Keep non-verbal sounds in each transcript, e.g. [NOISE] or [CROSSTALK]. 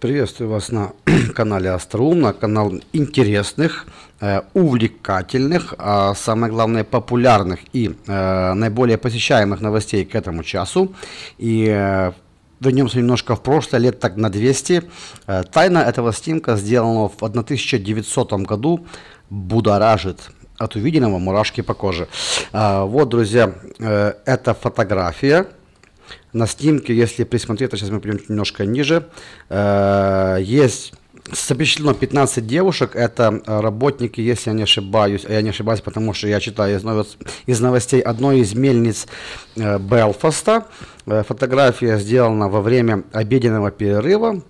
Приветствую вас на [CLEARS THROAT] канале Остроум, на канал интересных, э, увлекательных, а самое главное популярных и э, наиболее посещаемых новостей к этому часу. И э, вернемся немножко в прошлое, лет так на 200. Тайна этого снимка, сделанного в 1900 году, будоражит от увиденного мурашки по коже. Вот, друзья, это фотография на снимке, если присмотреться, а сейчас мы пойдем немножко ниже, э, есть Совмещено 15 девушек, это э, работники, если я не ошибаюсь, э, я не ошибаюсь, потому что я читаю из, новост, из новостей одной из мельниц э, Белфаста. Э, фотография сделана во время обеденного перерыва,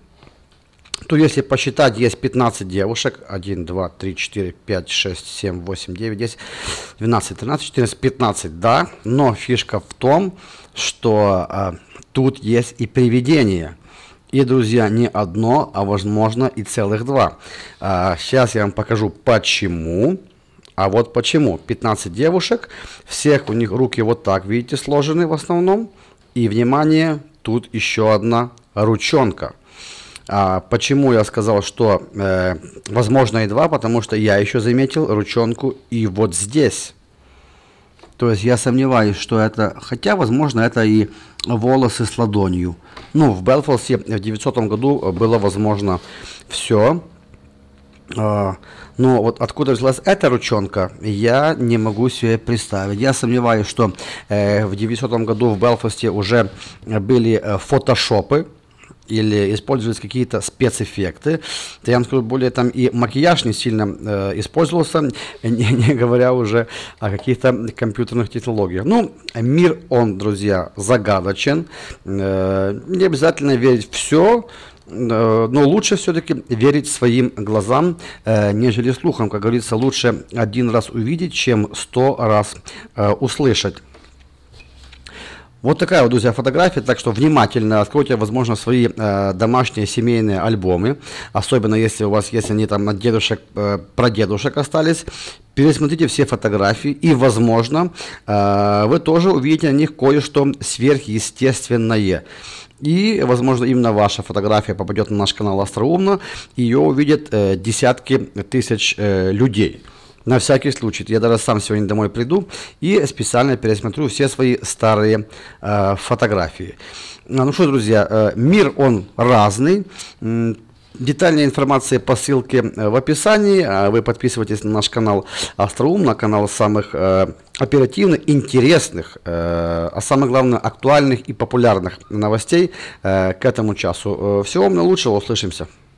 то если посчитать, есть 15 девушек, 1, 2, 3, 4, 5, 6, 7, 8, 9, 10, 12, 13, 14, 15, да, но фишка в том, что э, тут есть и привидение. И, друзья, не одно, а возможно и целых два. А, сейчас я вам покажу почему. А вот почему. 15 девушек, всех у них руки вот так, видите, сложены в основном. И, внимание, тут еще одна ручонка. А почему я сказал, что э, возможно и два? Потому что я еще заметил ручонку и вот здесь. То есть я сомневаюсь, что это, хотя, возможно, это и волосы с ладонью. Ну, в Белфасе в 900 году было возможно все. А, но вот откуда взялась эта ручонка, я не могу себе представить. Я сомневаюсь, что э, в 900 году в Белфасте уже были э, фотошопы, или использовались какие-то спецэффекты. Я вам скажу, более там и макияж не сильно э, использовался, [LAUGHS] не, не говоря уже о каких-то компьютерных технологиях. Ну, мир он, друзья, загадочен. Э, не обязательно верить все, э, но лучше все-таки верить своим глазам, э, нежели слухам. Как говорится, лучше один раз увидеть, чем сто раз э, услышать. Вот такая вот, друзья, фотография, так что внимательно откройте, возможно, свои э, домашние семейные альбомы, особенно если у вас, если они там от дедушек, э, прадедушек остались, пересмотрите все фотографии, и, возможно, э, вы тоже увидите на них кое-что сверхъестественное. И, возможно, именно ваша фотография попадет на наш канал АстроУмно, и ее увидят э, десятки тысяч э, людей на всякий случай. Я даже сам сегодня домой приду и специально пересмотрю все свои старые э, фотографии. А, ну что, друзья, э, мир он разный. Детальная информация по ссылке э, в описании. А вы подписывайтесь на наш канал Остроум, на канал самых э, оперативных, интересных, э, а самое главное, актуальных и популярных новостей э, к этому часу. Э, всего вам наилучшего, услышимся.